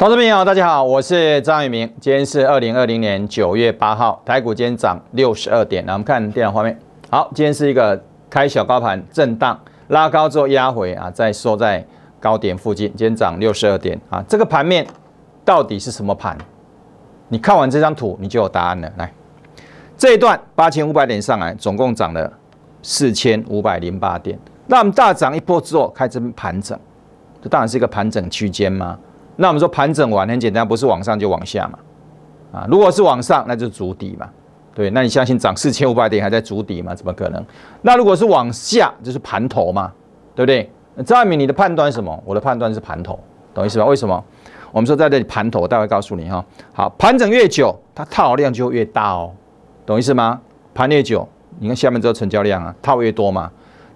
投资朋友，大家好，我是张宇明。今天是二零二零年九月八号，台股今天涨六十二点。来，我们看电脑画面。好，今天是一个开小高盘，震荡拉高之后压回啊，再收在高点附近。今天涨六十二点啊，这个盘面到底是什么盘？你看完这张图，你就有答案了。来，这一段八千五百点上来，总共涨了四千五百零八点。那我们大涨一波之后，开始盘整，这当然是一个盘整区间嘛。那我们说盘整完很简单，不是往上就往下嘛？啊，如果是往上，那就是足底嘛。对，那你相信涨四千五百点还在足底吗？怎么可能？那如果是往下，就是盘头嘛，对不对？张爱敏，你的判断是什么？我的判断是盘头，懂意思吧？为什么？我们说在这里盘头，我待会告诉你哈。好，盘整越久，它套量就越大哦，懂意思吗？盘越久，你看下面这个成交量啊，套越多嘛，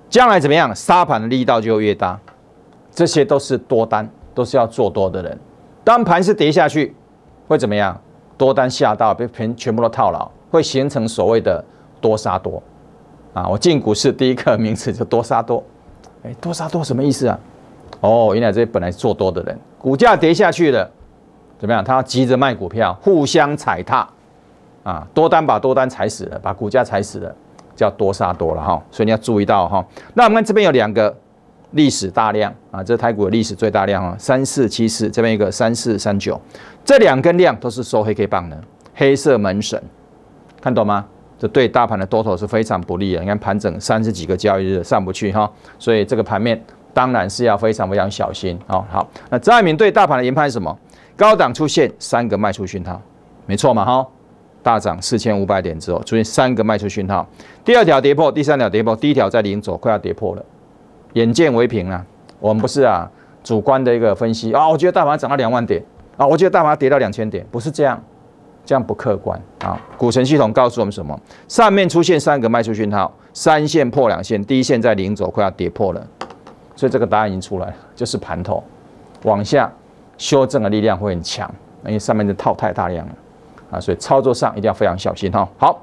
将来怎么样？杀盘的力道就越大，这些都是多单。都是要做多的人，当盘是跌下去，会怎么样？多单下到被平，全部都套牢，会形成所谓的多杀多啊！我进股市第一个名词就多杀多，哎，多杀多什么意思啊？哦，原来这本来做多的人，股价跌下去了，怎么样？他急着卖股票，互相踩踏啊，多单把多单踩死了，把股价踩死了，叫多杀多了哈。所以你要注意到哈，那我们看这边有两个。历史大量啊，这是台股的历史最大量啊，三四七四这边一个三四三九，这两根量都是收黑 K 棒的，黑色门神，看懂吗？这对大盘的多头是非常不利的。你看盘整三十几个交易日上不去哈，所以这个盘面当然是要非常非常小心啊。好，那张爱民对大盘的研判是什么？高档出现三个卖出讯号，没错嘛哈，大涨四千五百点之后出现三个卖出讯号，第二条跌破，第三条跌破，第一条在临走快要跌破了。眼见为凭啊，我们不是啊主观的一个分析啊，我觉得大盘涨到两万点啊，我觉得大盘跌到两千点，不是这样，这样不客观啊。股神系统告诉我们什么？上面出现三个卖出讯号，三线破两线，第一线在零轴快要跌破了，所以这个答案已经出来了，就是盘头往下修正的力量会很强，因为上面的套太大量了啊，所以操作上一定要非常小心哈。好，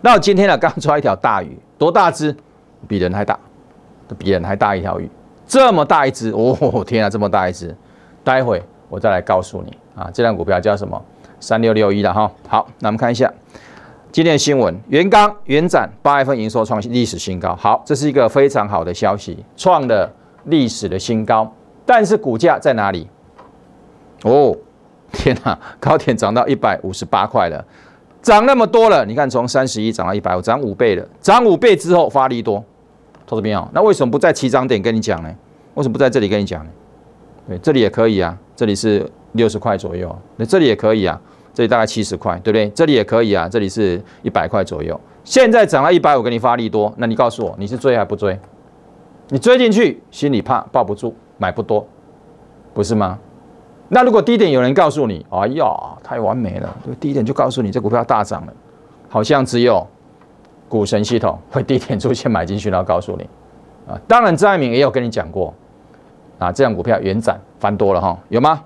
那我今天呢刚抓一条大鱼，多大只？比人还大。比人还大一条鱼，这么大一只 哦！天啊，这么大一只！待会我再来告诉你啊，这辆股票叫什么？三六六一了哈。好，那我们看一下今天的新闻：原刚、原展八月份营收创新历史新高。好，这是一个非常好的消息，创了历史的新高。但是股价在哪里？哦，天啊，高点涨到一百五十八块了，涨那么多了。你看，从三十一涨到一百五，涨五倍了。涨五倍之后发力多。到这边哦，那为什么不在起涨点跟你讲呢？为什么不在这里跟你讲呢？对，这里也可以啊，这里是六十块左右，那这里也可以啊，这里大概七十块，对不对？这里也可以啊，这里是一百块左右。现在涨到一百，我给你发力多，那你告诉我你是追还不追？你追进去心里怕抱不住，买不多，不是吗？那如果低点有人告诉你，哎呀，太完美了，低一点就告诉你这股票大涨了，好像只有。股神系统会低点出现买进去，然后告诉你，啊，当然张爱明也有跟你讲过，啊，这样股票原展翻多了哈，有吗？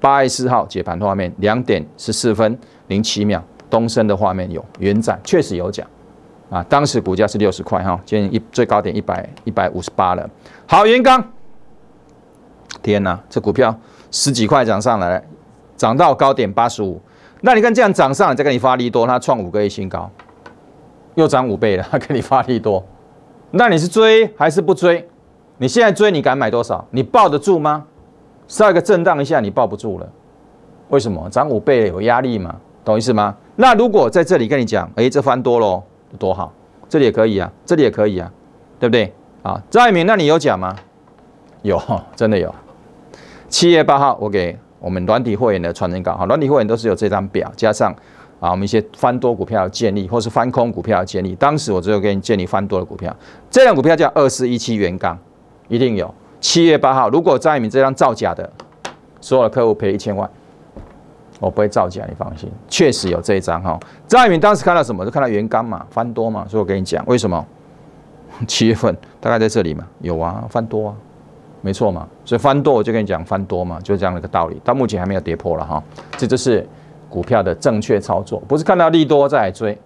八月四号解盘画面两点十四分零七秒，东升的画面有原展，确实有讲，啊，当时股价是六十块哈，接近一最高点一百一百五十八了。好，元刚，天哪，这股票十几块涨上来，涨到高点八十五，那你看这样涨上，再跟你发利多，它创五个月新高。又涨五倍了，他 给你发力多，那你是追还是不追？你现在追，你敢买多少？你抱得住吗？下一个震荡一下，你抱不住了。为什么涨五倍有压力吗？懂意思吗？那如果在这里跟你讲，哎，这翻多了多好？这里也可以啊，这里也可以啊，对不对？啊，张爱民，那你有讲吗？有，真的有。七月八号，我给我们软体会员的传真稿，哈，软体会员都是有这张表，加上。啊，我们一些翻多股票的建立，或是翻空股票的建立。当时我只有给你建立翻多的股票，这张股票叫二四一七原钢，一定有。七月八号，如果张一鸣这张造假的，所有的客户赔一千万，我不会造假，你放心，确实有这一张哈。张一鸣当时看到什么？就看到原钢嘛，翻多嘛，所以我跟你讲为什么。七月份大概在这里嘛，有啊，翻多啊，没错嘛，所以翻多我就跟你讲翻多嘛，就是这样的一个道理。到目前还没有跌破了哈，这就是。股票的正确操作，不是看到利多再来追，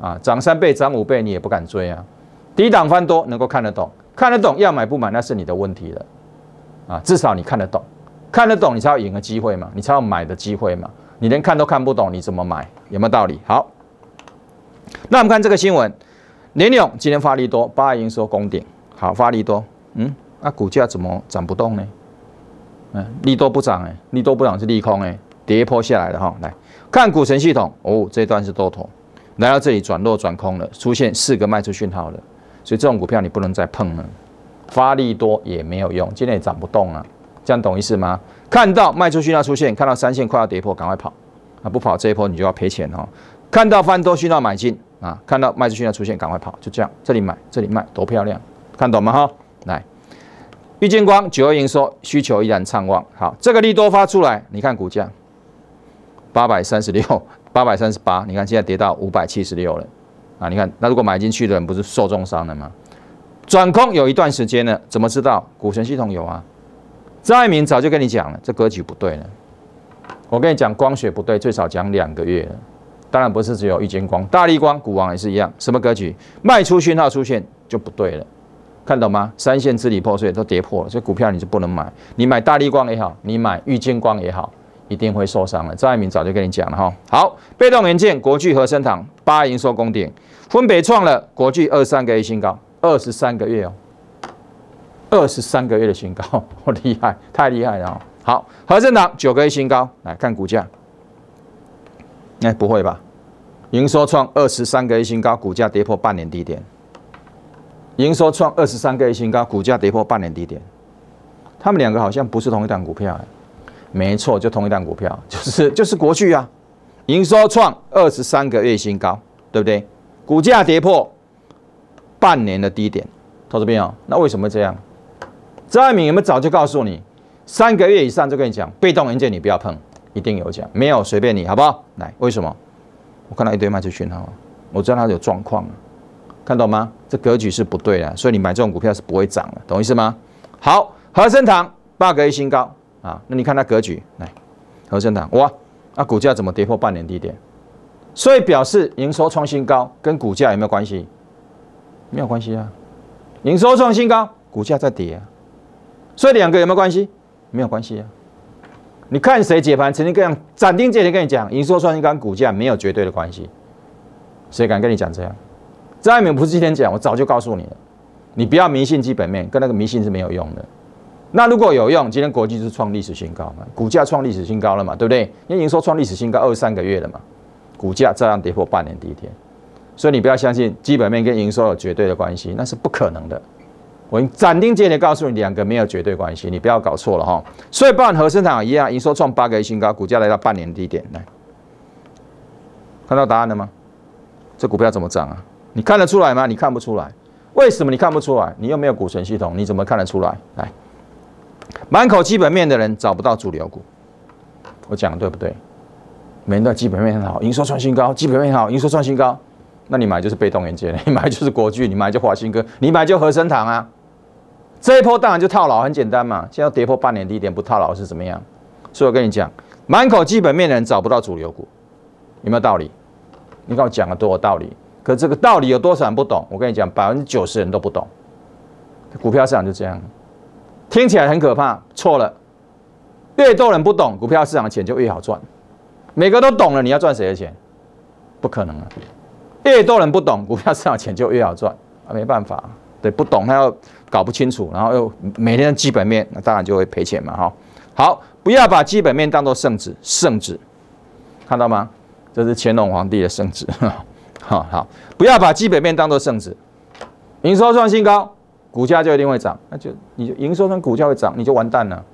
啊，涨三倍、涨五倍你也不敢追啊。低档翻多能够看得懂，看得懂要买不买那是你的问题了，啊，至少你看得懂，看得懂你才有赢的机会嘛，你才有买的机会嘛。你连看都看不懂，你怎么买？有没有道理？好，那我们看这个新闻，联勇今天发力多，八月营收攻顶，好，发力多，嗯，那股价怎么涨不动呢？嗯，利多不涨哎，利多不涨是利空哎，跌破下来了哈，来。看股神系统哦，这一段是多头，来到这里转弱转空了，出现四个卖出讯号了，所以这种股票你不能再碰了，发力多也没有用，今天也涨不动了，这样懂意思吗？看到卖出讯号出现，看到三线快要跌破，赶快跑，啊不跑这一波你就要赔钱哈。看到翻多讯号买进啊，看到卖出讯号出现赶快跑，就这样，这里买这里卖，多漂亮，看懂吗哈？来，郁金光九二营收需求依然畅旺，好，这个利多发出来，你看股价。八百三十六，八百三十八，你看现在跌到五百七十六了，啊，你看那如果买进去的人不是受重伤了吗？转空有一段时间了，怎么知道股权系统有啊？张爱民早就跟你讲了，这格局不对了。我跟你讲光学不对，最少讲两个月了。当然不是只有遇见光，大力光、股王也是一样。什么格局？卖出讯号出现就不对了，看懂吗？三线支离破碎都跌破了，所以股票你就不能买。你买大力光也好，你买遇见光也好。一定会受伤了。张爱民早就跟你讲了哈。好，被动元件，国巨和盛堂八营收攻顶，分别创了国巨二三个 A 新高，二十三个月哦，二十三个月的新高，好厉害，太厉害了。好，和盛堂九个 A 新高，来看股价。哎，不会吧？营收创二十三个 A 新高，股价跌破半年低点。营收创二十三个 A 新高，股价跌破半年低点。他们两个好像不是同一档股票哎。没错，就同一档股票，就是就是国巨啊，营收创二十三个月新高，对不对？股价跌破半年的低点，投资朋啊，那为什么这样？张爱敏，有没有早就告诉你，三个月以上就跟你讲，被动元件你不要碰，一定有讲，没有随便你好不好？来，为什么？我看到一堆卖出讯号，我知道它有状况，看懂吗？这格局是不对的，所以你买这种股票是不会涨的，懂意思吗？好，和生堂八个月新高。啊，那你看它格局来，和生堂，哇，那股价怎么跌破半年低点？所以表示营收创新高跟股价有没有关系？没有关系啊，营收创新高，股价在跌啊，所以两个有没有关系？没有关系啊。你看谁解盘？曾经跟讲斩钉截铁跟你讲，营收创新高，股价没有绝对的关系。谁敢跟你讲这样？张爱敏不是今天讲，我早就告诉你了，你不要迷信基本面，跟那个迷信是没有用的。那如果有用，今天国际是创历史新高嘛？股价创历史新高了嘛？对不对？因为营收创历史新高二三个月了嘛，股价照样跌破半年低点。所以你不要相信基本面跟营收有绝对的关系，那是不可能的。我斩钉截铁告诉你，两个没有绝对关系，你不要搞错了哈。所以不管和生产一样，营收创八个新高，股价来到半年低点，来，看到答案了吗？这股票怎么涨啊？你看得出来吗？你看不出来，为什么你看不出来？你又没有股权系统，你怎么看得出来？来。满口基本面的人找不到主流股，我讲对不对？每人都基本面很好，营收创新高，基本面好，营收创新高，那你买就是被动元件，你买就是国巨，你买就华新哥，你买就和生堂啊。这一波当然就套牢，很简单嘛。现在跌破半年低点不套牢是怎么样？所以我跟你讲，满口基本面的人找不到主流股，有没有道理？你看我讲的多有道理，可这个道理有多少人不懂？我跟你讲，百分之九十人都不懂。股票市场就这样。听起来很可怕，错了，越多人不懂股票市场的钱就越好赚，每个都懂了，你要赚谁的钱？不可能啊，越多人不懂股票市场钱就越好赚啊，没办法，对，不懂他要搞不清楚，然后又每天基本面，那当然就会赔钱嘛，哈，好，不要把基本面当做圣旨，圣旨，看到吗？这是乾隆皇帝的圣旨，好好，不要把基本面当做圣旨，营收创新高。股价就一定会涨，那就你就营收跟股价会涨，你就完蛋了。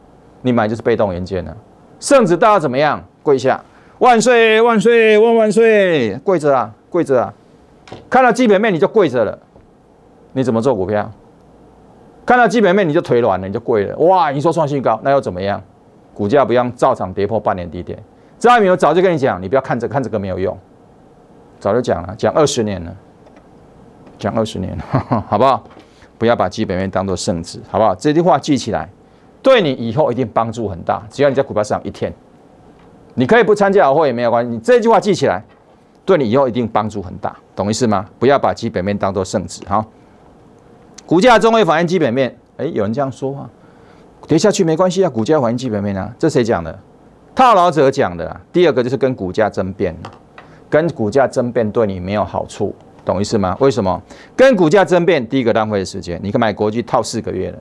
你买就是被动元件了。圣旨大了怎么样？跪下！万岁万岁万万岁！跪着啊，跪着啊！看到基本面你就跪着了。你怎么做股票？看到基本面你就腿软了，你就跪了。哇！你说创新高，那又怎么样？股价不用照常跌破半年低点。张爱民，我早就跟你讲，你不要看这看这个没有用。早就讲了，讲二十年了，讲二十年，了 好不好？不要把基本面当做圣旨，好不好？这句话记起来，对你以后一定帮助很大。只要你在股票市场一天，你可以不参加我也没有关系。你这句话记起来，对你以后一定帮助很大，懂意思吗？不要把基本面当做圣旨。好，股价中位反映基本面。哎，有人这样说话，跌下去没关系啊，股价反映基本面啊，这谁讲的？套牢者讲的。第二个就是跟股价争辩，跟股价争辩对你没有好处。懂意思吗？为什么跟股价争辩？第一个浪费时间，你看买国际套四个月了；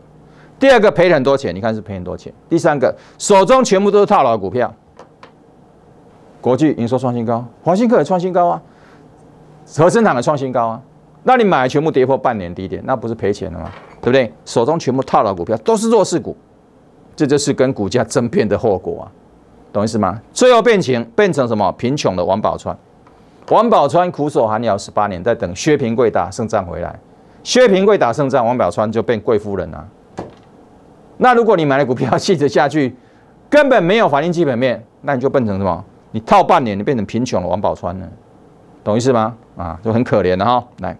第二个赔很多钱，你看是赔很多钱；第三个手中全部都是套牢股票，国际营收创新高，华新科也创新高啊，和生堂也创新高啊。那你买全部跌破半年低点，那不是赔钱了吗？对不对？手中全部套牢股票都是弱势股，这就是跟股价争辩的后果啊！懂意思吗？最后变钱变成什么？贫穷的王宝钏。王宝川苦守寒窑十八年，在等薛平贵打胜仗回来。薛平贵打胜仗，王宝川就变贵夫人了。那如果你买了股票，一直下去，根本没有反应基本面，那你就变成什么？你套半年，你变成贫穷了。王宝川了，懂意思吗？啊，就很可怜的哈。来，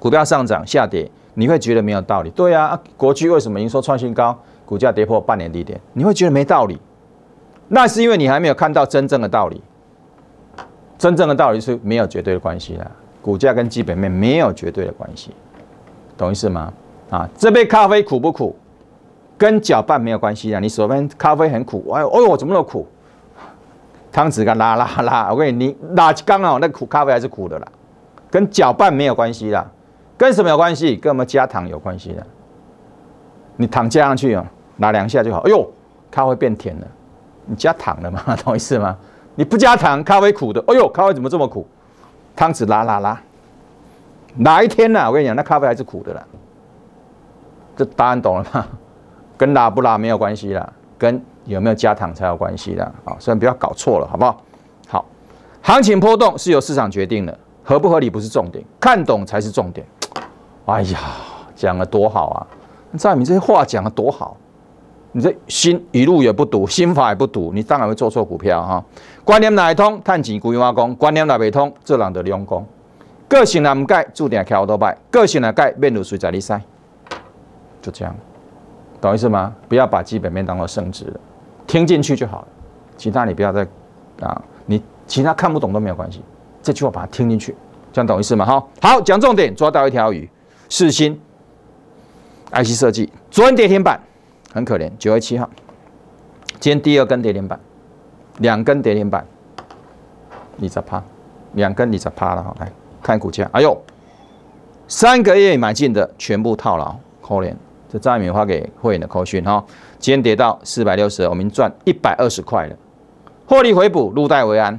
股票上涨下跌，你会觉得没有道理。对啊国巨为什么营收创新高，股价跌破半年低点？你会觉得没道理。那是因为你还没有看到真正的道理。真正的道理是没有绝对的关系的，股价跟基本面没有绝对的关系，懂意思吗？啊，这杯咖啡苦不苦，跟搅拌没有关系的。你手边咖啡很苦，哎，呦，哎呦，怎么那么苦？汤匙干拉拉拉，我跟你，你拉刚好那苦咖啡还是苦的啦，跟搅拌没有关系的，跟什么有关系？跟我们加糖有关系的。你糖加上去哦，拿两下就好，哎呦，咖啡变甜了，你加糖了嘛？懂意思吗？你不加糖，咖啡苦的。哎呦，咖啡怎么这么苦？汤匙拉拉拉，哪一天呢？我跟你讲，那咖啡还是苦的啦。这答案懂了吗？跟拉不拉没有关系啦，跟有没有加糖才有关系啦。啊，所以不要搞错了，好不好？好，行情波动是由市场决定的，合不合理不是重点，看懂才是重点。哎呀，讲了多好啊！赵明这些话讲的多好。你这心一路也不堵，心法也不堵，你当然会做错股票哈。观念哪通，探景归花宫；观念哪不通，做人得两宫。个性呢唔改，注定开好多败；个性呢改，面如水在你身。就这样，懂意思吗？不要把基本面当做圣旨听进去就好了。其他你不要再啊，你其他看不懂都没有关系。这句话把它听进去，这样懂意思吗？好，好，讲重点，抓到一条鱼。四心，i c 设计，昨天跌停板。很可怜，九月七号，今天第二根跌停板，两根跌停板，你咋趴？两根你咋趴了哈？来看股价，哎呦，三个月买进的全部套牢，可怜。这张宇发给会员的扣讯哈，今天跌到四百六十，我们赚一百二十块了，获利回补，入袋为安，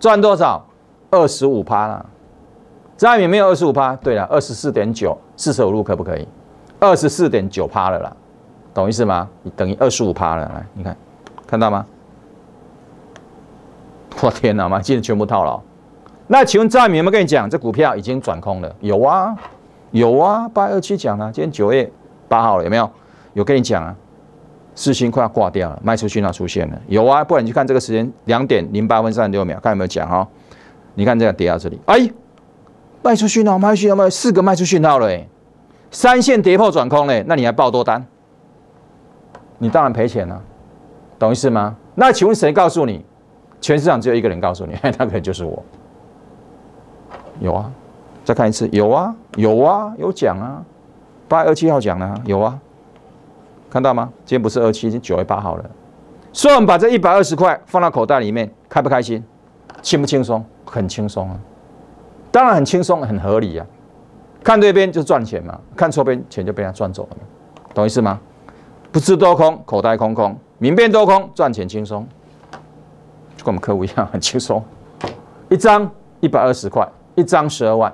赚多少？二十五趴了，张宇没有二十五趴，对了，二十四点九，四十五路可不可以？二十四点九趴了啦。懂意思吗？等于二十五趴了，来，你看，看到吗？我天哪，吗？今天全部套牢。那请问张明有没有跟你讲，这股票已经转空了？有啊，有啊，八月二七讲了，今天九月八号了，有没有？有跟你讲啊。四星快要挂掉了，卖出讯号出现了。有啊，不然你去看这个时间，两点零八分三十六秒，看有没有讲哈？你看这个跌到这里，哎，卖出讯号，卖出讯号，四个卖出讯号了，三线跌破转空嘞，那你还报多单？你当然赔钱了，懂意思吗？那请问谁告诉你？全市场只有一个人告诉你，那个人就是我。有啊，再看一次，有啊，有啊，有讲啊，八月二七号讲啊，有啊，看到吗？今天不是二七，是九月八号了。所以我们把这一百二十块放到口袋里面，开不开心？轻不轻松？很轻松啊，当然很轻松，很合理啊。看对边就赚钱嘛，看错边钱就被他赚走了，懂意思吗？不知多空，口袋空空；明辨多空，赚钱轻松。就跟我们客户一样，很轻松。一张一百二十块，一张十二万，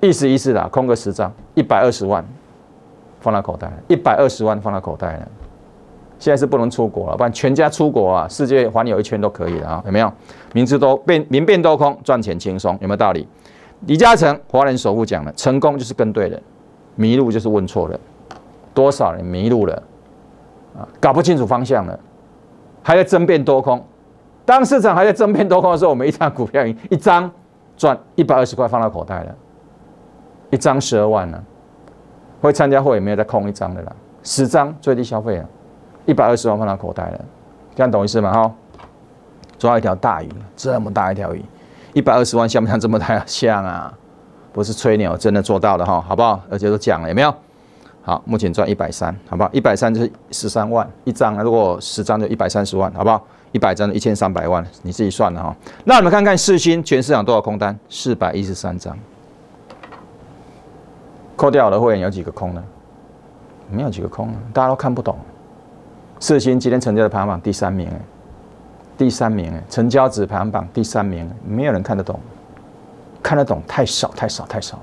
意思意思啦，空个十张，一百二十万放到口袋，一百二十万放到口袋了。现在是不能出国了，不然全家出国啊，世界环游一圈都可以了啊。有没有？明知多变，明辨多空，赚钱轻松，有没有道理？李嘉诚华人首富讲了，成功就是跟对人，迷路就是问错人。多少人迷路了，啊，搞不清楚方向了，还在争辩多空。当市场还在争辩多空的时候，我们一张股票一一张赚一百二十块放到口袋了，一张十二万了。会参加会也没有再空一张的啦？十张最低消费啊，一百二十万放到口袋了，这样懂意思吗？哈，抓一条大鱼，这么大一条鱼，一百二十万像不像这么大像啊？不是吹牛，真的做到了哈，好不好？而且都讲了有没有？好，目前赚一百三，好不好？一百三就是十三万一张，如果十张就一百三十万，好不好？一百张就一千三百万，你自己算了哈。那我们看看四新全市场多少空单，四百一十三张，扣掉的会员有几个空呢？没有几个空，大家都看不懂。四新今天成交的排行榜第三名，第三名，成交值排行榜第三名，没有人看得懂，看得懂太少，太少，太少。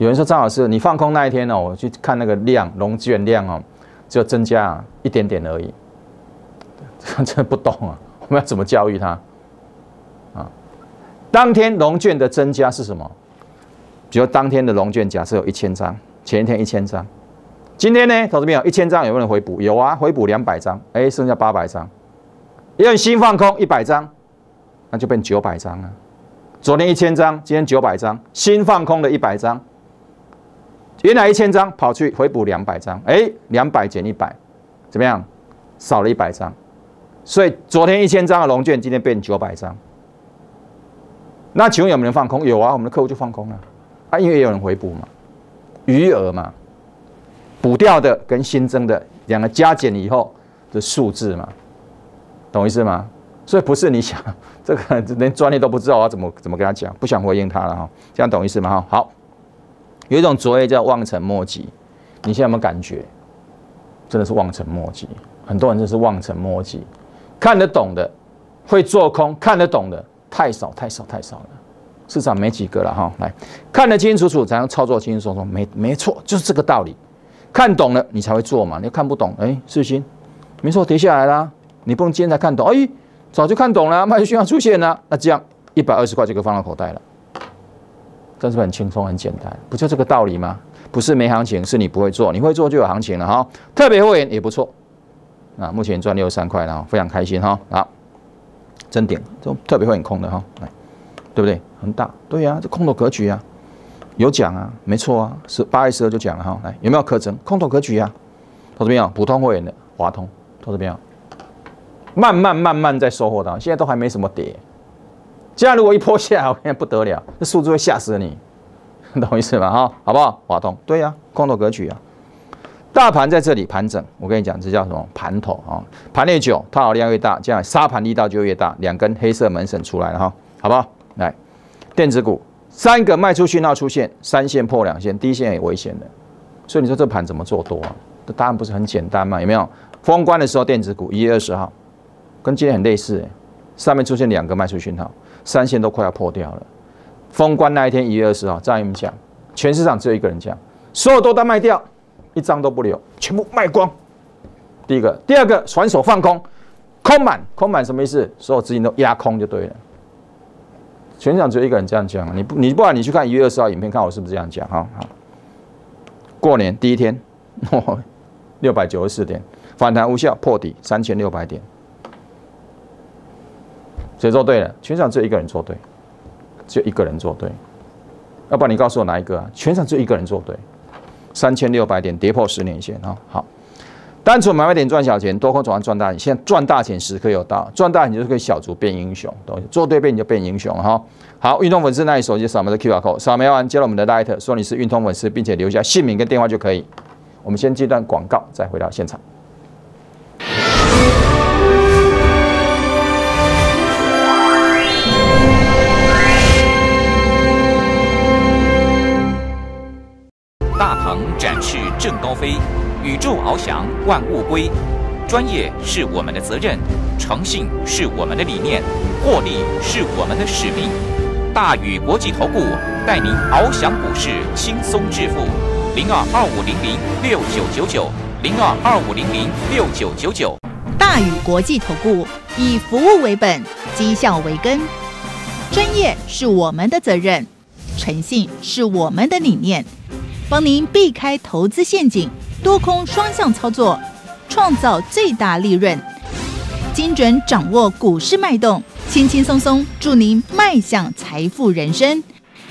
有人说张老师，你放空那一天呢？我去看那个量，资券量哦，只有增加一点点而已，这 不懂啊！我们要怎么教育他啊？当天龙券的增加是什么？比如当天的龙券，假设有一千张，前一天一千张，今天呢，同志们，一千张有没有回补？有啊，回补两百张，哎，剩下八百张，为新放空一百张，那就变九百张啊。昨天一千张，今天九百张，新放空的一百张。原来一千张跑去回补两百张，哎，两百减一百，怎么样？少了一百张，所以昨天一千张的龙券今天变九百张。那请问有没有人放空？有啊，我们的客户就放空了啊，因为有人回补嘛，余额嘛，补掉的跟新增的两个加减以后的数字嘛，懂意思吗？所以不是你想这个连专业都不知道我要怎么怎么跟他讲？不想回应他了哈，这样懂意思吗？哈，好。有一种卓越叫望尘莫及，你现在有没有感觉？真的是望尘莫及，很多人真是望尘莫及。看得懂的，会做空；看得懂的太少，太少，太少了。市场没几个了哈。来，看得清清楚楚，才能操作轻轻松松。没没错，就是这个道理。看懂了，你才会做嘛。你看不懂，哎，最先没错，跌下来啦。你不能今天才看懂，哎，早就看懂了，马上要出现了，那这样一百二十块就可以放到口袋了。这是很轻松、很简单，不就这个道理吗？不是没行情，是你不会做。你会做就有行情了哈。特别会员也不错，啊，目前赚六三块了非常开心哈。啊，真顶，这特别会员空的哈，来，对不对？很大，对呀，这空头格局啊，有讲啊，没错啊，是八月十二就讲了哈。来，有没有课程？空头格局啊，投这朋友，普通会员的华通投这朋友，慢慢慢慢在收获的，现在都还没什么跌。这样如果一破下来，我跟你不得了，这数字会吓死你，懂意思吗？哈，好不好？华通，对呀，空头格局啊。大盘在这里盘整，我跟你讲，这叫什么盘头啊？盘越久，套牢量越大，这样杀盘力道就越大。两根黑色门神出来了哈，好不好？来，电子股三个卖出讯号出现，三线破两线，第一线也危险的，所以你说这盘怎么做多？这答案不是很简单吗？有没有封关的时候，电子股一月二十号跟今天很类似，上面出现两个卖出讯号。三线都快要破掉了。封关那一天，一月二十号，你样讲，全市场只有一个人讲，所有多单卖掉，一张都不留，全部卖光。第一个，第二个，全手放空，空满，空满什么意思？所有资金都压空就对了。全市场只有一个人这样讲，你不，你不然你去看一月二十号影片，看我是不是这样讲哈。好，过年第一天，六百九十四点反弹无效，破底三千六百点。谁做对了？全场只有一个人做对，只有一个人做对。要不然你告诉我哪一个？全场只有一个人做对。三千六百点跌破十年线啊！好，单纯买卖点赚小钱，多空转换赚大钱。现在赚大钱时刻有到，赚大钱就是可以小卒变英雄，懂做对变你就变英雄哈！好，运动粉丝那一手机扫描的 code，扫描完接了我们的 l letter 说你是运通粉丝，并且留下姓名跟电话就可以。我们先接段广告，再回到现场。大鹏展翅正高飞，宇宙翱翔万物归。专业是我们的责任，诚信是我们的理念，获利是我们的使命。大宇国际投顾带您翱翔股市，轻松致富。零二二五零零六九九九，零二二五零零六九九九。大宇国际投顾以服务为本，绩效为根。专业是我们的责任，诚信是我们的理念。帮您避开投资陷阱，多空双向操作，创造最大利润，精准掌握股市脉动，轻轻松松助您迈向财富人生。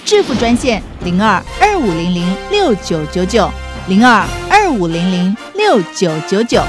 致富专线零二二五零零六九九九零二二五零零六九九九。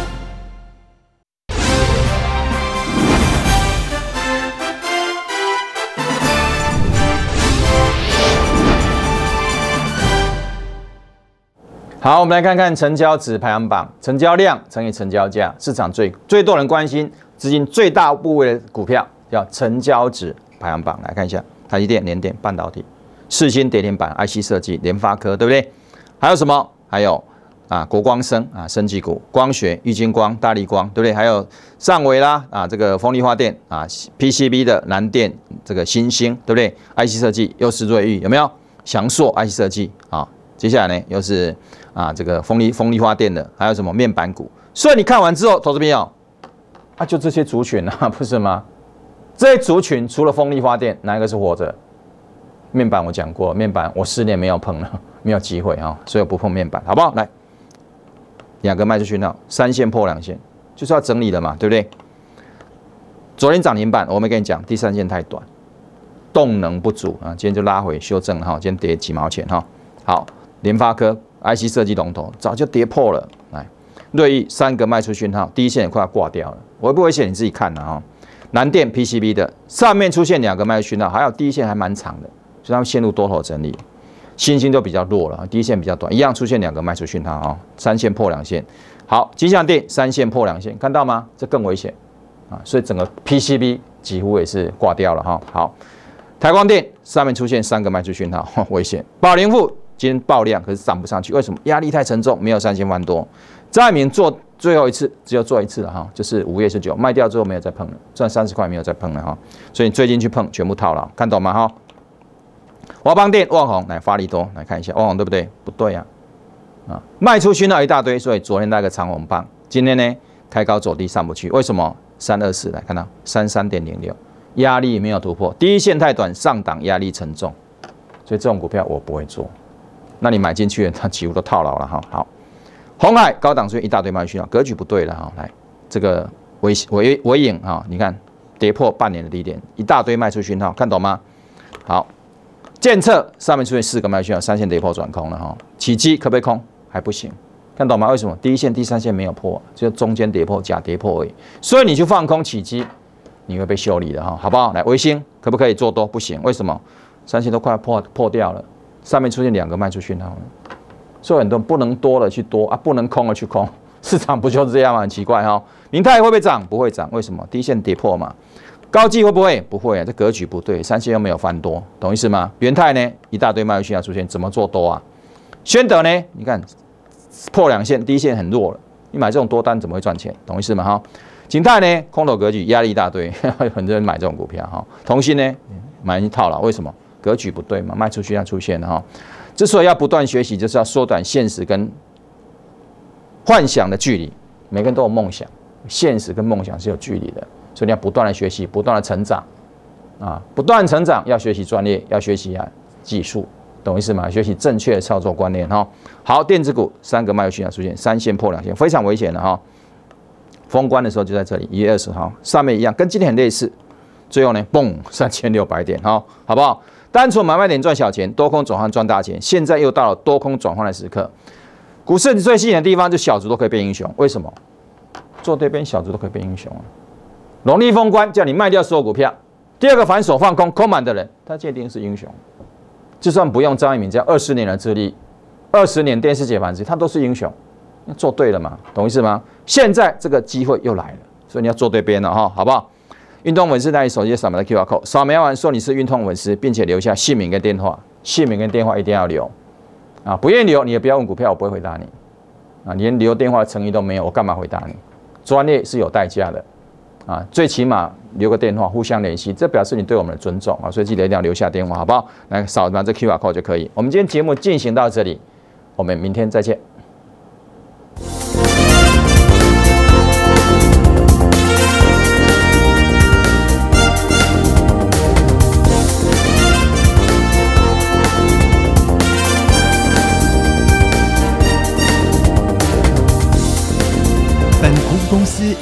好，我们来看看成交值排行榜，成交量乘以成交价，市场最最多人关心，资金最大部位的股票叫成交值排行榜。来看一下，台积电、联电、半导体、四新、蝶片板、IC 设计、联发科，对不对？还有什么？还有啊，国光生啊，升级股、光学、玉晶光、大力光，对不对？还有上维啦，啊，这个风力发电啊，PCB 的蓝电，这个新星，对不对？IC 设计又是瑞昱，有没有？翔硕 IC 设计啊。接下来呢，又是啊这个风力风力发电的，还有什么面板股？所以你看完之后，投资朋友，啊就这些族群啊，不是吗？这些族群除了风力发电，哪一个是活着？面板我讲过，面板我四年没有碰了，没有机会啊。所以我不碰面板，好不好？来，两个卖出去了，三线破两线，就是要整理了嘛，对不对？昨天涨停板，我没跟你讲，第三线太短，动能不足啊，今天就拉回修正哈，今天跌几毛钱哈，好。联发科 IC 设计龙头早就跌破了，来，锐意三个卖出讯号，第一线也快要挂掉了，危不危险你自己看啦哈。南电 PCB 的上面出现两个卖出讯号，还有第一线还蛮长的，所以它陷入多头整理，新兴都比较弱了，第一线比较短，一样出现两个卖出讯号啊，三线破两线，好，金相电三线破两线，看到吗？这更危险啊，所以整个 PCB 几乎也是挂掉了哈。好，台光电上面出现三个卖出讯号，危险，宝林富。今天爆量，可是涨不上去，为什么？压力太沉重，没有三千万多。张爱民做最后一次，只有做一次了哈，就是五月十九卖掉之后没有再碰了，赚三十块没有再碰了哈。所以最近去碰全部套牢，看懂吗哈？华邦电、旺红来发力多来看一下，旺红对不对？不对呀，啊，卖出去那一大堆，所以昨天那个长虹棒，今天呢开高走低上不去，为什么？三二四来看到三三点零六压力没有突破，第一线太短，上档压力沉重，所以这种股票我不会做。那你买进去它几乎都套牢了哈。好，红海高档出现一大堆卖出去格局不对了哈。来，这个维维维影哈，你看跌破半年的低点，一大堆卖出讯号，看懂吗？好，监测上面出现四个卖讯号，三线跌破转空了哈。起机可不可以空？还不行，看懂吗？为什么？第一线、第三线没有破，就中间跌破假跌破而已。所以你就放空起机，你会被修理的哈，好不好？来，维星可不可以做多？不行，为什么？三线都快破破掉了。上面出现两个卖出去呢，所以很多不能多的去多啊，不能空的去空，市场不就是这样吗？很奇怪哈。明泰会不会涨？不会涨，为什么？低线跌破嘛。高技会不会？不会啊，这格局不对，三线又没有翻多，懂意思吗？元泰呢，一大堆卖出去要出现，怎么做多啊？宣德呢？你看破两线，低线很弱了，你买这种多单怎么会赚钱？懂意思吗？哈。景泰呢？空头格局，压力一大堆，很多人买这种股票哈。同心呢？买一套了，为什么？格局不对嘛，卖出去要出现的哈。之所以要不断学习，就是要缩短现实跟幻想的距离。每个人都有梦想，现实跟梦想是有距离的，所以你要不断的学习，不断的成长，啊，不断成长要学习专业，要学习啊技术，懂意思吗？学习正确的操作观念哈。好，电子股三个卖出去要出现三线破两线，非常危险的哈。封关的时候就在这里，一月二十号，上面一样，跟今天很类似。最后呢，嘣，三千六百点哈，好不好？单纯买卖点赚小钱，多空转换赚大钱。现在又到了多空转换的时刻。股市最吸引的地方，就小猪都可以变英雄。为什么？做对边小猪都可以变英雄啊！龙立封关叫你卖掉所有股票。第二个反手放空空满的人，他鉴定是英雄。就算不用张一鸣这二十年的资历，二十年电视解盘机，他都是英雄。做对了嘛？懂意思吗？现在这个机会又来了，所以你要做对边了哈，好不好？运动粉丝，那你手机扫描的 QR code 扫描完说你是运动粉丝，并且留下姓名跟电话，姓名跟电话一定要留啊！不愿意留，你也不要问股票，我不会回答你啊！连留电话诚意都没有，我干嘛回答你？专业是有代价的啊！最起码留个电话，互相联系，这表示你对我们的尊重啊！所以记得一定要留下电话，好不好？来扫描这 QR code 就可以。我们今天节目进行到这里，我们明天再见。